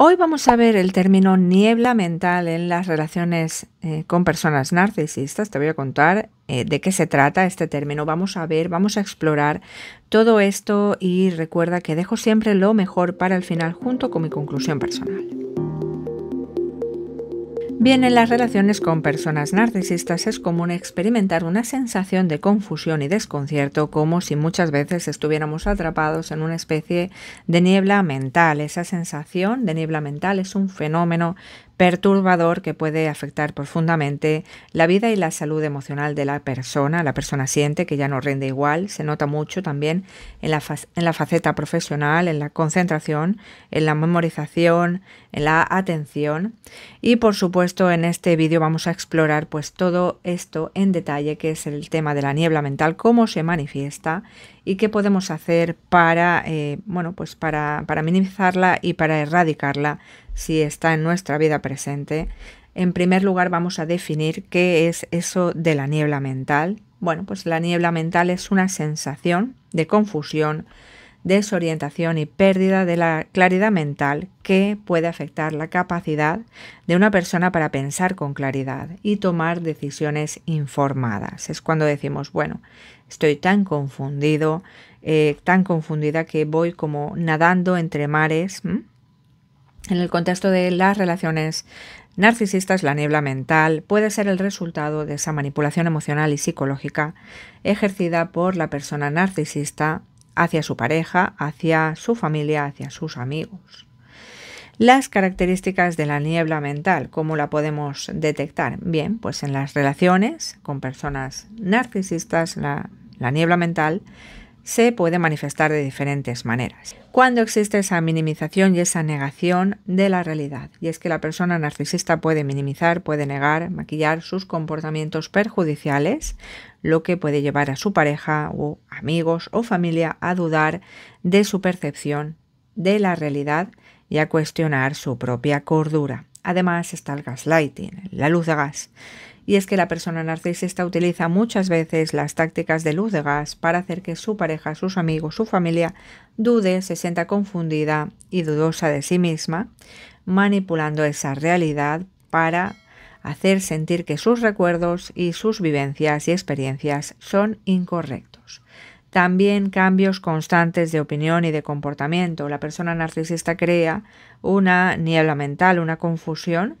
Hoy vamos a ver el término niebla mental en las relaciones eh, con personas narcisistas. Te voy a contar eh, de qué se trata este término. Vamos a ver, vamos a explorar todo esto y recuerda que dejo siempre lo mejor para el final junto con mi conclusión personal. Bien, en las relaciones con personas narcisistas es común experimentar una sensación de confusión y desconcierto, como si muchas veces estuviéramos atrapados en una especie de niebla mental. Esa sensación de niebla mental es un fenómeno perturbador que puede afectar profundamente la vida y la salud emocional de la persona. La persona siente que ya no rinde igual, se nota mucho también en la, faceta profesional, en la concentración, en la memorización, en la atención. Y por supuesto en este vídeo vamos a explorar pues todo esto en detalle, que es el tema de la niebla mental, cómo se manifiesta y qué podemos hacer para, eh, bueno, pues para, para minimizarla y para erradicarla si está en nuestra vida presente. En primer lugar vamos a definir qué es eso de la niebla mental. Bueno, pues la niebla mental es una sensación de confusión, desorientación y pérdida de la claridad mental que puede afectar la capacidad de una persona para pensar con claridad y tomar decisiones informadas. Es cuando decimos, bueno, estoy tan confundido, eh, tan confundida que voy como nadando entre mares. En el contexto de las relaciones narcisistas, la niebla mental puede ser el resultado de esa manipulación emocional y psicológica ejercida por la persona narcisista hacia su pareja, hacia su familia, hacia sus amigos. Las características de la niebla mental, ¿cómo la podemos detectar? Bien, pues en las relaciones con personas narcisistas, la, niebla mental se puede manifestar de diferentes maneras. Cuando existe esa minimización y esa negación de la realidad, y es que la persona narcisista puede minimizar, puede negar, maquillar sus comportamientos perjudiciales, lo que puede llevar a su pareja o amigos o familia a dudar de su percepción de la realidad y a cuestionar su propia cordura. Además está el gaslighting, la luz de gas y es que la persona narcisista utiliza muchas veces las tácticas de luz de gas para hacer que su pareja, sus amigos, su familia dude, se sienta confundida y dudosa de sí misma, manipulando esa realidad para hacer sentir que sus recuerdos y sus vivencias y experiencias son incorrectos. También cambios constantes de opinión y de comportamiento. La persona narcisista crea una niebla mental, una confusión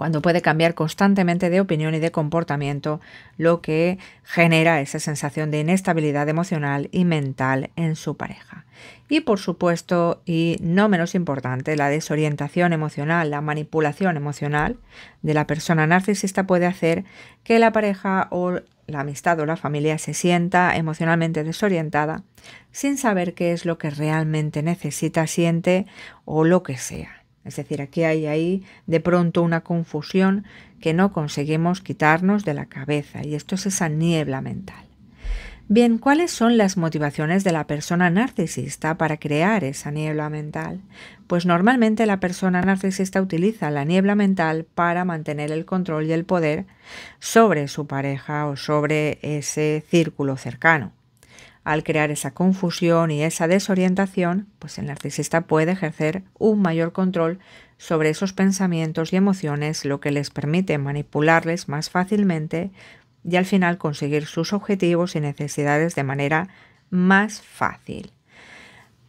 cuando puede cambiar constantemente de opinión y de comportamiento, lo que genera esa sensación de inestabilidad emocional y mental en su pareja. Y por supuesto, y no menos importante, la desorientación emocional, la manipulación emocional de la persona narcisista puede hacer que la pareja o la amistad o la familia se sienta emocionalmente desorientada sin saber qué es lo que realmente necesita, siente o lo que sea. Es decir, aquí hay ahí de pronto una confusión que no conseguimos quitarnos de la cabeza y esto es esa niebla mental. Bien, ¿cuáles son las motivaciones de la persona narcisista para crear esa niebla mental? Pues normalmente la persona narcisista utiliza la niebla mental para mantener el control y el poder sobre su pareja o sobre ese círculo cercano. Al crear esa confusión y esa desorientación, pues el narcisista puede ejercer un mayor control sobre esos pensamientos y emociones, lo que les permite manipularles más fácilmente y al final conseguir sus objetivos y necesidades de manera más fácil.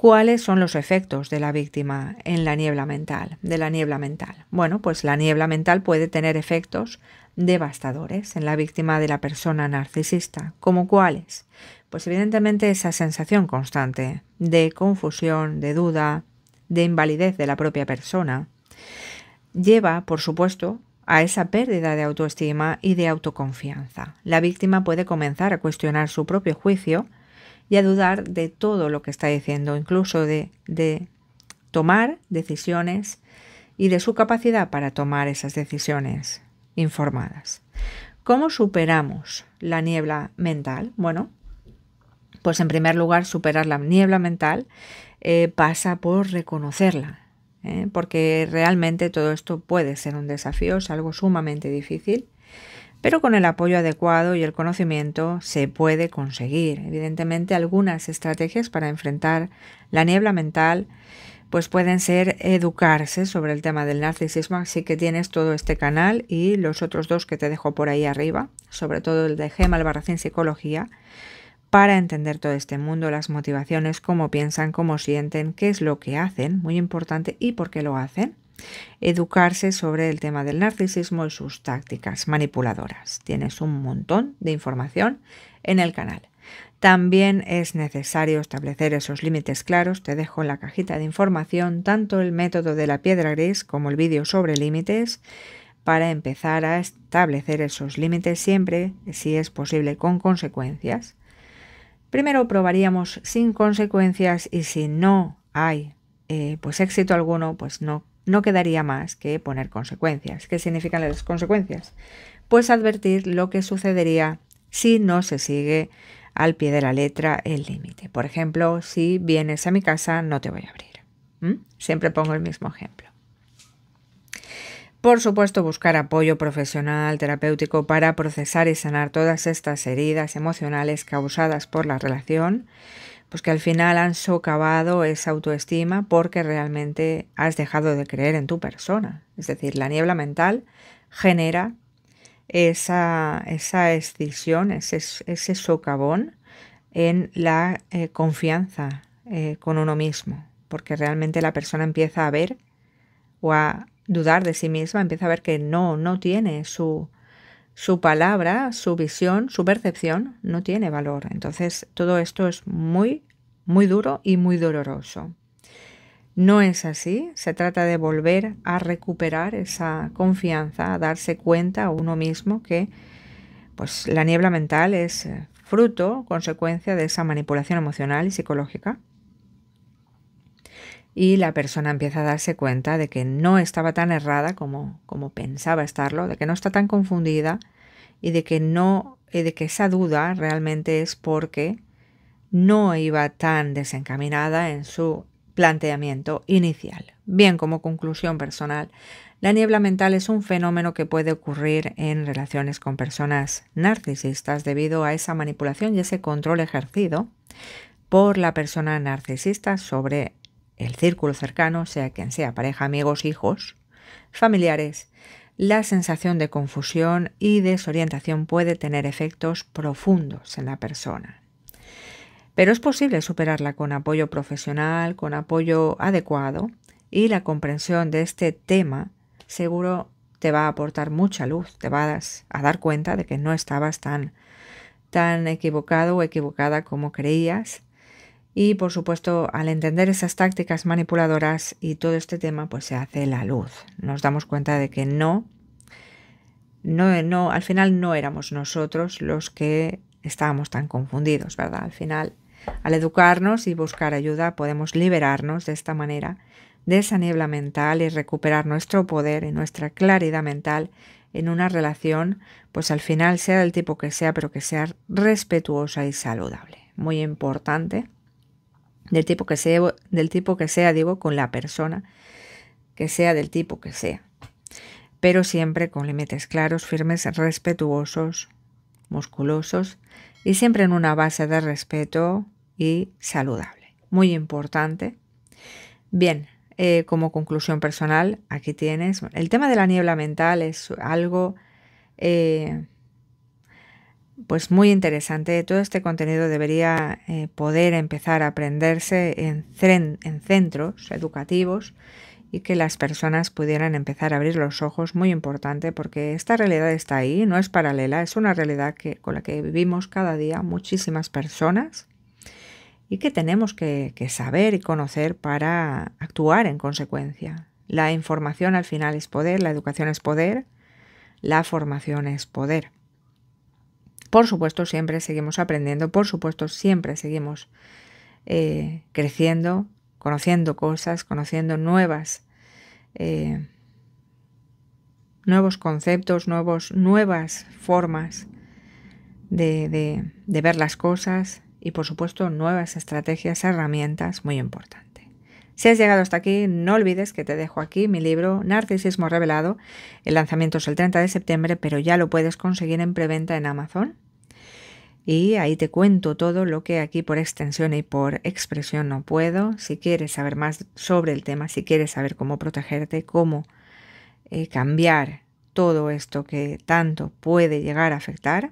¿Cuáles son los efectos de la víctima en la niebla mental, de la niebla mental? Bueno, pues la niebla mental puede tener efectos devastadores en la víctima de la persona narcisista. ¿Cómo cuáles? Pues evidentemente esa sensación constante de confusión, de duda, de invalidez de la propia persona, lleva, por supuesto, a esa pérdida de autoestima y de autoconfianza. La víctima puede comenzar a cuestionar su propio juicio y a dudar de todo lo que está diciendo, incluso de, tomar decisiones y de su capacidad para tomar esas decisiones informadas. ¿Cómo superamos la niebla mental? Bueno, pues en primer lugar, superar la niebla mental eh, pasa por reconocerla, ¿eh? porque realmente todo esto puede ser un desafío, es algo sumamente difícil pero con el apoyo adecuado y el conocimiento se puede conseguir. Evidentemente algunas estrategias para enfrentar la niebla mental pues pueden ser educarse sobre el tema del narcisismo, así que tienes todo este canal y los otros dos que te dejo por ahí arriba, sobre todo el de Gema Albarracín Psicología, para entender todo este mundo, las motivaciones, cómo piensan, cómo sienten, qué es lo que hacen, muy importante, y por qué lo hacen educarse sobre el tema del narcisismo y sus tácticas manipuladoras. Tienes un montón de información en el canal. También es necesario establecer esos límites claros. Te dejo en la cajita de información tanto el método de la piedra gris como el vídeo sobre límites para empezar a establecer esos límites siempre, si es posible, con consecuencias. Primero probaríamos sin consecuencias y si no hay eh, pues éxito alguno, pues no no quedaría más que poner consecuencias. ¿Qué significan las consecuencias? Pues advertir lo que sucedería si no se sigue al pie de la letra el límite. Por ejemplo, si vienes a mi casa no te voy a abrir. ¿Mm? Siempre pongo el mismo ejemplo. Por supuesto, buscar apoyo profesional, terapéutico para procesar y sanar todas estas heridas emocionales causadas por la relación pues que al final han socavado esa autoestima porque realmente has dejado de creer en tu persona. Es decir, la niebla mental genera esa, esa escisión, ese, ese socavón en la eh, confianza eh, con uno mismo, porque realmente la persona empieza a ver o a dudar de sí misma, empieza a ver que no, no tiene su, su palabra, su visión, su percepción no tiene valor. Entonces todo esto es muy, muy duro y muy doloroso. No es así, se trata de volver a recuperar esa confianza, a darse cuenta a uno mismo que pues, la niebla mental es eh, fruto, consecuencia de esa manipulación emocional y psicológica y la persona empieza a darse cuenta de que no estaba tan errada como, como pensaba estarlo, de que no está tan confundida y de que no, de que esa duda realmente es porque no iba tan desencaminada en su planteamiento inicial. Bien, como conclusión personal, la niebla mental es un fenómeno que puede ocurrir en relaciones con personas narcisistas debido a esa manipulación y ese control ejercido por la persona narcisista sobre el círculo cercano, sea quien sea, pareja, amigos, hijos, familiares, la sensación de confusión y desorientación puede tener efectos profundos en la persona. Pero es posible superarla con apoyo profesional, con apoyo adecuado y la comprensión de este tema seguro te va a aportar mucha luz, te vas a dar cuenta de que no estabas tan, tan equivocado o equivocada como creías y por supuesto, al entender esas tácticas manipuladoras y todo este tema, pues se hace la luz. Nos damos cuenta de que no, no, no al final no éramos nosotros los que estábamos tan confundidos, ¿verdad? Al final, al educarnos y buscar ayuda, podemos liberarnos de esta manera de esa niebla mental y recuperar nuestro poder y nuestra claridad mental en una relación, pues al final sea del tipo que sea, pero que sea respetuosa y saludable. Muy importante del tipo que sea, del tipo que sea, digo, con la persona que sea, del tipo que sea. Pero siempre con límites claros, firmes, respetuosos, musculosos y siempre en una base de respeto y saludable. Muy importante. Bien, eh, como conclusión personal, aquí tienes. El tema de la niebla mental es algo eh, pues muy interesante. Todo este contenido debería eh, poder empezar a aprenderse en, centros educativos y que las personas pudieran empezar a abrir los ojos, muy importante, porque esta realidad está ahí, no es paralela, es una realidad que, con la que vivimos cada día muchísimas personas y que tenemos que saber y conocer para actuar en consecuencia. La información al final es poder, la educación es poder, la formación es poder. Por supuesto, siempre seguimos aprendiendo, por supuesto, siempre seguimos eh, creciendo, conociendo cosas, conociendo nuevas, eh, nuevos conceptos, nuevos, nuevas formas de ver las cosas y, por supuesto, nuevas estrategias, herramientas, muy importantes. Si has llegado hasta aquí, no olvides que te dejo aquí mi libro Narcisismo Revelado. El lanzamiento es el 30 de septiembre, pero ya lo puedes conseguir en preventa en Amazon. Y ahí te cuento todo lo que aquí por extensión y por expresión no puedo. Si quieres saber más sobre el tema, si quieres saber cómo protegerte, cómo eh, cambiar todo esto que tanto puede llegar a afectar,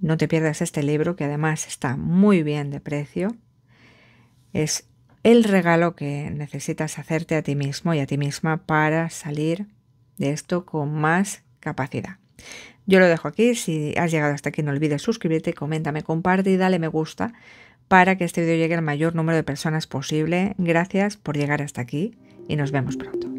no te pierdas este libro que además está muy bien de precio. Es el regalo que necesitas hacerte a ti mismo y a ti misma para salir de esto con más capacidad. Yo lo dejo aquí, si has llegado hasta aquí no olvides suscribirte, coméntame, comparte y dale me gusta para que este vídeo llegue al mayor número de personas posible. Gracias por llegar hasta aquí y nos vemos pronto.